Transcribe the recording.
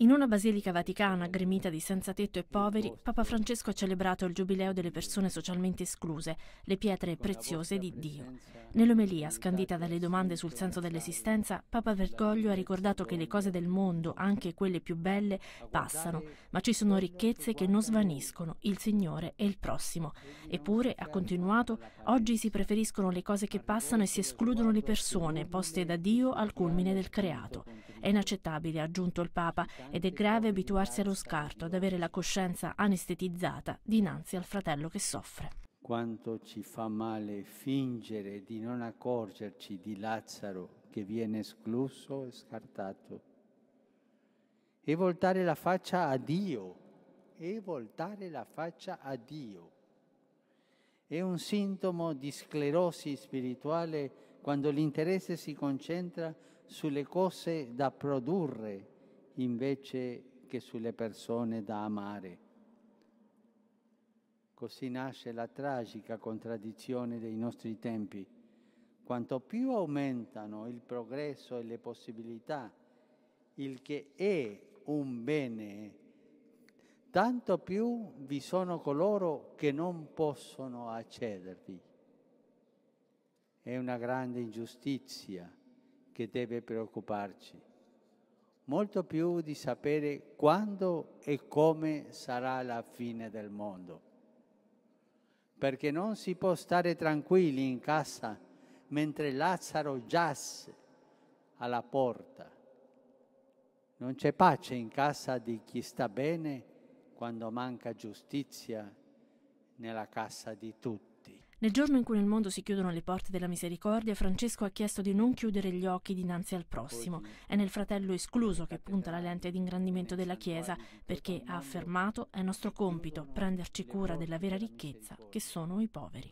In una basilica vaticana gremita di senza tetto e poveri, Papa Francesco ha celebrato il giubileo delle persone socialmente escluse, le pietre preziose di Dio. Nell'omelia, scandita dalle domande sul senso dell'esistenza, Papa Bergoglio ha ricordato che le cose del mondo, anche quelle più belle, passano, ma ci sono ricchezze che non svaniscono, il Signore e il prossimo. Eppure, ha continuato, oggi si preferiscono le cose che passano e si escludono le persone, poste da Dio al culmine del creato. È inaccettabile, ha aggiunto il Papa, ed è grave abituarsi allo scarto, ad avere la coscienza anestetizzata dinanzi al fratello che soffre quanto ci fa male fingere di non accorgerci di Lazzaro che viene escluso e scartato. E voltare la faccia a Dio, e voltare la faccia a Dio. È un sintomo di sclerosi spirituale quando l'interesse si concentra sulle cose da produrre invece che sulle persone da amare. Così nasce la tragica contraddizione dei nostri tempi. Quanto più aumentano il progresso e le possibilità, il che è un bene, tanto più vi sono coloro che non possono accedervi. È una grande ingiustizia che deve preoccuparci, molto più di sapere quando e come sarà la fine del mondo perché non si può stare tranquilli in casa mentre Lazzaro giace alla porta. Non c'è pace in casa di chi sta bene quando manca giustizia nella casa di tutti. Nel giorno in cui nel mondo si chiudono le porte della misericordia, Francesco ha chiesto di non chiudere gli occhi dinanzi al prossimo. È nel fratello escluso che punta la lente d'ingrandimento della Chiesa, perché, ha affermato, è nostro compito prenderci cura della vera ricchezza che sono i poveri.